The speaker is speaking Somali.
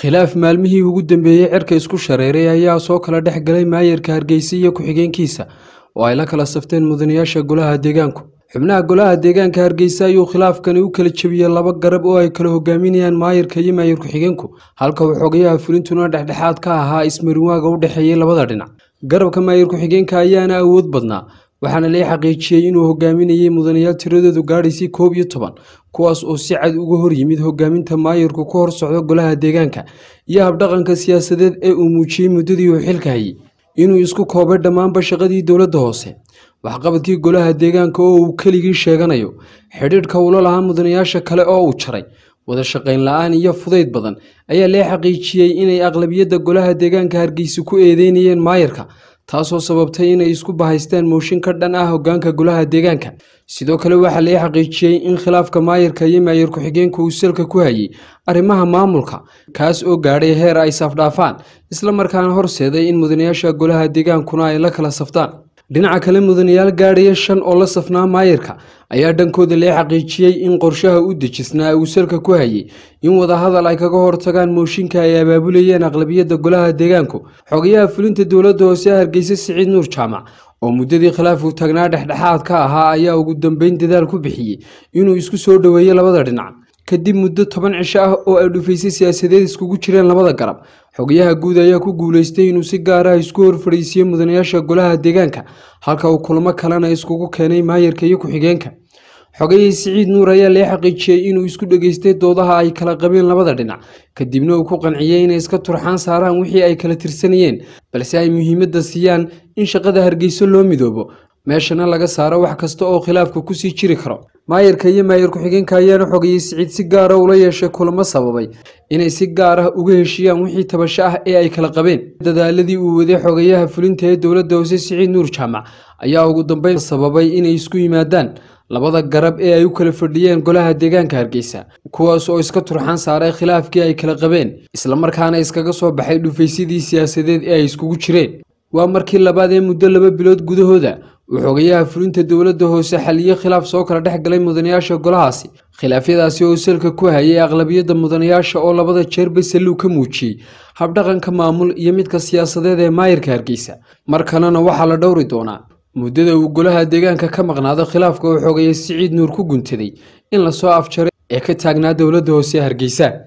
khilaaf maalmihii ugu dambeeyey cirka isku shareeray ayaa soo kala dhex galay maayarka hargeysa iyo ku-xigeenkiisa oo ay la kala safteen mudanayaasha golaha deegaanku xubnaha golaha deegaanka hargeysa ayuu khilaafkani u kala jebiyey laba garab oo ay kala hogaaminayaan maayarka iyo maayar ku-xigeenku halka uu xogayaha fulintuna dhexdhexaad ka ahaa ismarinwaaga u dhexeeyey labada dhinac garabka maayar ku-xigeenka ayaana awood badnaa waxaana lay xaqiijiyey inuu hogaaminayay mudanayaal tiradoodu gaadhaysay koob iyo toban kuwaas oo si cad uga hor yimid hogaaminta maayarku ku hor socda golaha deegaanka iyo habdhaqanka siyaasadeed ee uu muujiyey muddadii uu xilka hayay inuu isku koobay dhammaanba shaqadii dowladda hoose waxqabadkii golaha deegaanka oo uu keligii sheeganayo xidhiidhka ula lahaa mudanayaasha kale oo uu jaray wada shaqayn la-aan iyo fudayd badan ayaa lee xaqiijiyey inay aqlabiyadda golaha deegaanka hargeysa ku eedeynayeen maayarka taasoo sababtay inay isku bahaysteen mooshin ka dhan ah hoggaanka golaha deegaanka sidoo kale waxaa lai xaqiijiyey in khilaafka maayarka iyo maayar ku-xigeenka uu salka ku hayay arrimaha maamulka kaas oo gaadhay heer ay safdhaafaan isla markaana horseeday in mudanayaasha golaha deegaankuna ay la kala saftaan dhinaca kale mudanayaal gaadhaya shan oo la safnaa maayirka ayaa dhankooda lee xaqiijiyey in qorshaha u dejisnaa uu salka ku hayay in wadahadal ay kaga hortagaan mooshinka ay abaabulayeen aqlabiyadda golaha deegaanku xogayaha fulinta dowladda hoose hargeysa siciid nuur jaamac oo muddadii khilaafu taagnaa dhexdhexaad ka ahaa ayaa ugu dambeyn dadaal ku bixiyey inuu isku soo dhoweeyo labada dhinac kadib muddo toban cisho ah oo ay dhufaysay siyaasadeed iskugu jireen labada garab xogayaha guud ayaa ku guulaystay inuu si gaar ah isku hor fadhiisiiye mudanayaasha golaha deegaanka halka uu kulamo kalena iskugu keenay maayarka iyo ku-xigeenka xogaye siciid nuur ayaa lee xaqiijiyey inuu isku dhegaystay doodaha ay kala qabeen labada dhinac kadibna uu ku qanciyey inay iska turxaan saaraan wixii ay kala tirsanayeen balse ay muhiimadda siiyaan in shaqada hargeyso loo midoobo meeshana laga saaro wax kasta oo khilaafka kusii jiri karo maayarka iyo maayar ku-xigeenka ayaana xogeeyey siciid si gaara ah ula yeeshay kulamo sababay inay si gaar ah uga heshiiyaan wixii tabasho ah ee ay kala qabeen dadaaladii uu waday xogeeyaha fulinta ee dowladda hoose siciid nuur jaamac ayaa ugu dambeyn sababay inay isku yimaadaan labada garab ee ay u kala fadhiyeen golaha deegaanka hargeysa kuwaas oo iska turxan saaray khilaafkii ay kala qabeen islamarkaana iskaga soo baxay dhufaysyadii siyaasadeed ee ay iskugu jireen waa markii labaad ee muddo laba bilood gudahooda waxoogayaha fulinta dowladda hoose xaliyo khilaaf soo kala dhex galay mudanayaasha golahaasi khilaafyadaasi oo salka ku hayay aqlabiyadda mudanayaasha oo labada jeerba salluw ka muujiyey habdhaqanka maamul iyo midka siyaasadeed ee maayirka hargeysa mar kalena waxaa la dhowri doonaa muddada uu golaha deegaanka ka maqnaado khilaafka waxoogaya siciid nuur ku guntaday in lasoo afjaray ee ka taagnaa dowladda hoose hargeysa